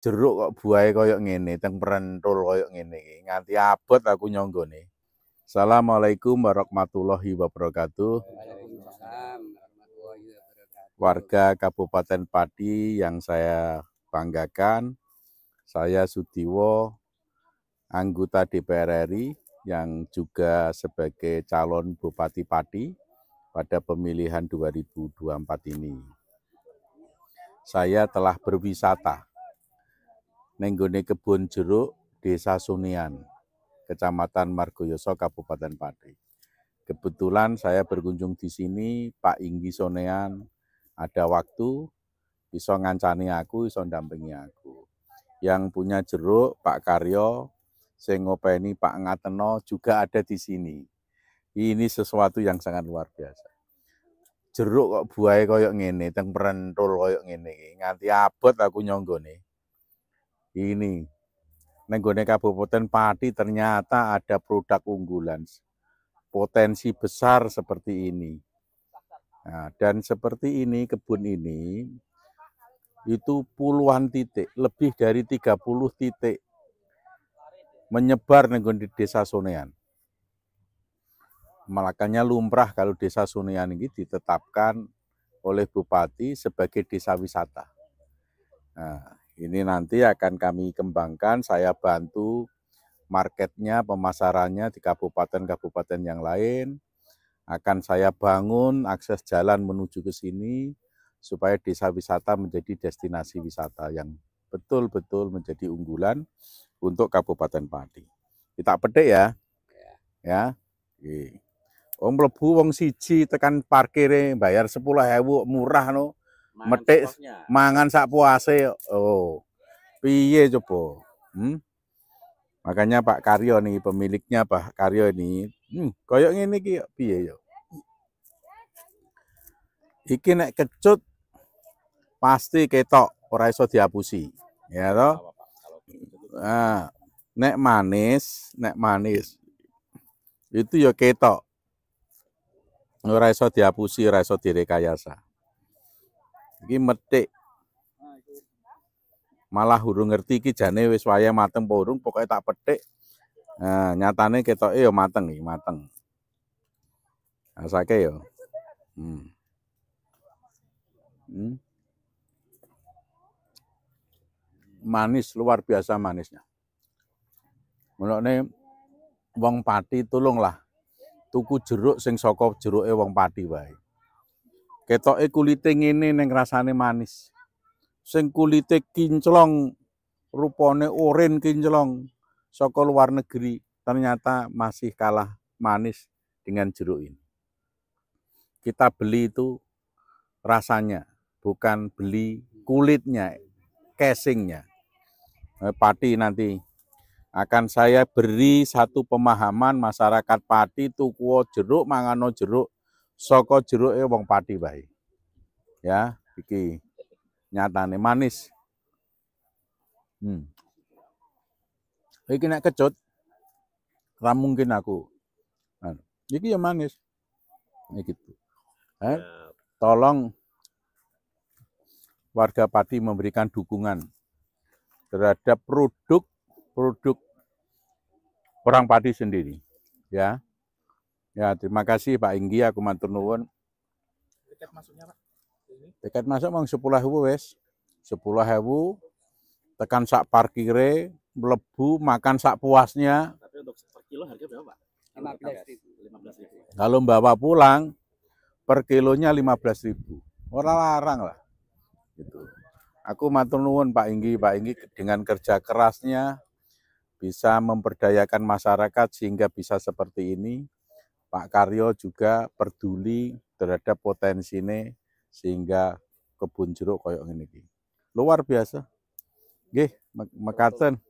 jeruk kok buahe koyok ngene, teng perentol koyok ngene Nganti abot aku nyonggo nih. Assalamualaikum warahmatullahi wabarakatuh. Warga Kabupaten Pati yang saya banggakan, saya Sudiwo, anggota DPR RI yang juga sebagai calon Bupati Pati pada pemilihan 2024 ini. Saya telah berwisata nenggone kebun jeruk Desa Sunian, Kecamatan Margoyoso, Kabupaten Pati. Kebetulan saya berkunjung di sini, Pak Inggi Sonean ada waktu, iso ngancani aku, iso dampingi aku. Yang punya jeruk, Pak Karyo, Sengopeni Pak Ngateno juga ada di sini. Ini sesuatu yang sangat luar biasa. Jeruk kok buahnya koyok gini, teng perentul koyok gini, nganti abot aku nyonggo nih ini nenggone Kabupaten Pati ternyata ada produk unggulan potensi besar seperti ini nah, dan seperti ini kebun ini itu puluhan titik lebih dari 30 titik menyebar nenggon di desa Sonean makanya lumrah kalau desa Sunian ini ditetapkan oleh Bupati sebagai desa wisata. Nah, ini nanti akan kami kembangkan, saya bantu marketnya, pemasarannya di kabupaten-kabupaten yang lain. Akan saya bangun akses jalan menuju ke sini supaya desa wisata menjadi destinasi wisata yang betul-betul menjadi unggulan untuk Kabupaten Pati. Kita pedek ya? ya. Ya. Oke. Wong mlebu wong siji tekan parkire bayar 10.000 murah no. Metik mangan sak puase. Oh piye coba hmm? makanya Pak Karyo nih pemiliknya Pak Karyo ini hmm, koyok ini ki piye yo iki nek kecut pasti ketok ora iso dihapusi ya toh nah, nek manis nek manis itu yo ya ketok ora iso dihapusi ora iso direkayasa iki metik malah hurung ngerti iki jane wis wayah mateng apa urung pokoke tak petik nah nyatane ketoke ya mateng iki mateng asake ya hmm. hmm. manis luar biasa manisnya menone wong pati tulunglah tuku jeruk sing saka jeruke wong pati wae ketoke kulite ngene ning rasane manis sing kulite kinclong rupane oren kinclong saka luar negeri ternyata masih kalah manis dengan jeruk ini. Kita beli itu rasanya, bukan beli kulitnya, casingnya. Eh, Pati nanti akan saya beri satu pemahaman masyarakat Pati tuku jeruk mangano jeruk soko jeruk eh, wong Pati baik. Ya, iki nyatane manis. Hmm. Iki nek kecut ra mungkin aku. jadi anu, iki ya manis. Ini gitu. Eh, ya. tolong warga Pati memberikan dukungan terhadap produk produk orang Pati sendiri. Ya. Ya, terima kasih Pak Inggi, aku matur nuwun. Tiket masuknya, Pak. Tiket masuk mang sepuluh ribu wes, sepuluh ribu tekan sak parkire, melebu, makan sak puasnya. Tapi untuk per kilo harga berapa? Lima belas ribu. Kalau bawa pulang, per kilonya lima belas ribu. Orang larang lah. Gitu. Aku matur nuwun Pak Inggi, Pak Inggi dengan kerja kerasnya bisa memperdayakan masyarakat sehingga bisa seperti ini. Pak Karyo juga peduli terhadap potensi ini sehingga kebun jeruk koyok ini iki. Luar biasa. gih mekaten.